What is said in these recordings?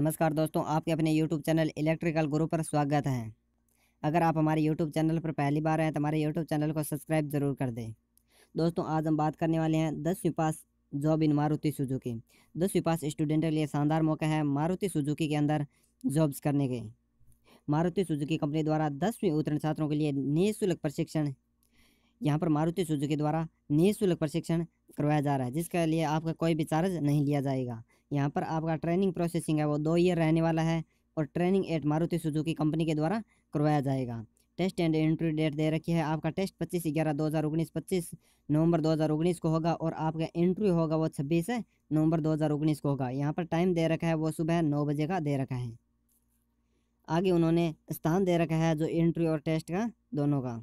नमस्कार दोस्तों आपके अपने यूट्यूब चैनल इलेक्ट्रिकल गुरु पर स्वागत है अगर आप हमारे यूट्यूब चैनल पर पहली बार हैं तो हमारे यूट्यूब चैनल को सब्सक्राइब ज़रूर कर दें दोस्तों आज हम बात करने वाले हैं दसवीं pass job in Maruti Suzuki दसवीं पास स्टूडेंट के लिए शानदार मौका है मारुति सुजुकी के अंदर जॉब्स करने के मारुति सुजुकी कंपनी द्वारा दसवीं उत्तीर्ण छात्रों के लिए निःशुल्क प्रशिक्षण यहाँ पर मारुति सुजुकी द्वारा निःशुल्क प्रशिक्षण करवाया जा रहा है जिसके लिए आपका कोई भी चार्ज नहीं लिया जाएगा यहाँ पर आपका ट्रेनिंग प्रोसेसिंग है वो दो ईयर रहने वाला है और training at Maruti Suzuki company के द्वारा करवाया जाएगा टेस्ट एंड एंट्री डेट दे रखी है आपका टेस्ट पच्चीस ग्यारह दो हज़ार उन्नीस पच्चीस नवंबर दो हज़ार उन्नीस को होगा और आपका एंट्री होगा वो छब्बीस नवंबर दो हज़ार उन्नीस को होगा यहाँ पर टाइम दे रखा है वो सुबह नौ बजे का दे रखा है आगे उन्होंने स्थान दे रखा है जो एंट्री और टेस्ट का दोनों का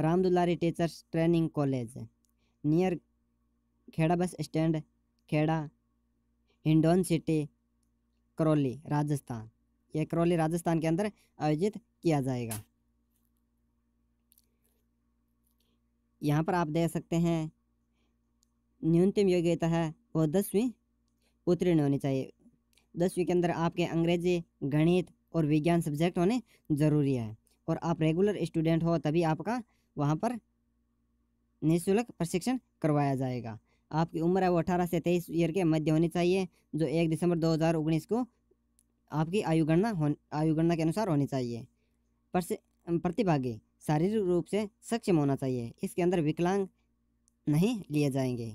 Ram Dulari teachers training college near Kheda bus stand Kheda Hindaun city Karauli Rajasthan यह करौली राजस्थान के अंदर आयोजित किया जाएगा यहाँ पर आप देख सकते हैं न्यूनतम योग्यता है वो दसवीं उत्तीर्ण होनी चाहिए दसवीं के अंदर आपके अंग्रेजी गणित और विज्ञान सब्जेक्ट होने ज़रूरी है और आप रेगुलर स्टूडेंट हो तभी आपका वहाँ पर निःशुल्क प्रशिक्षण करवाया जाएगा आपकी उम्र है वो अठारह से तेईस ईयर के मध्य होनी चाहिए जो एक दिसंबर दो हज़ार उन्नीस को आपकी आयुगणना हो आयुगणना के अनुसार होनी चाहिए प्रतिभागी शारीरिक रूप से सक्षम होना चाहिए इसके अंदर विकलांग नहीं लिए जाएंगे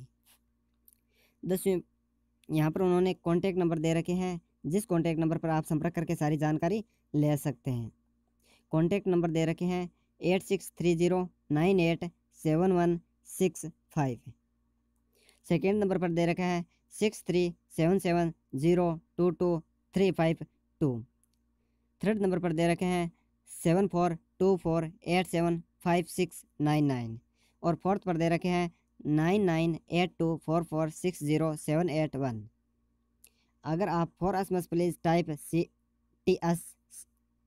दसवीं यहाँ पर उन्होंने कॉन्टैक्ट नंबर दे रखे हैं जिस कॉन्टैक्ट नंबर पर आप संपर्क करके सारी जानकारी ले सकते हैं कॉन्टैक्ट नंबर दे रखे हैं eight six three zero nine eight seven one six five second number पर दे रखा है six three seven seven zero two two three five two third number पर दे रखे हैं seven four two four eight seven five six nine nine और fourth पर दे रखे हैं nine nine eight two four four six zero seven eight one अगर आप for SMS please type C T S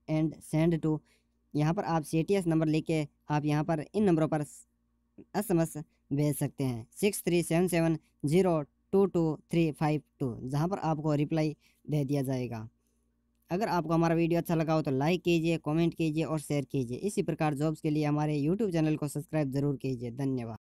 and send to यहाँ पर आप सी टी एस नंबर लिख के आप यहाँ पर इन नंबरों पर एस एम एस भेज सकते हैं six three seven seven zero two two three five two जहाँ पर आपको रिप्लाई दे दिया जाएगा अगर आपको हमारा वीडियो अच्छा लगा हो तो लाइक कीजिए कमेंट कीजिए और शेयर कीजिए इसी प्रकार जॉब्स के लिए हमारे यूट्यूब चैनल को सब्सक्राइब ज़रूर कीजिए धन्यवाद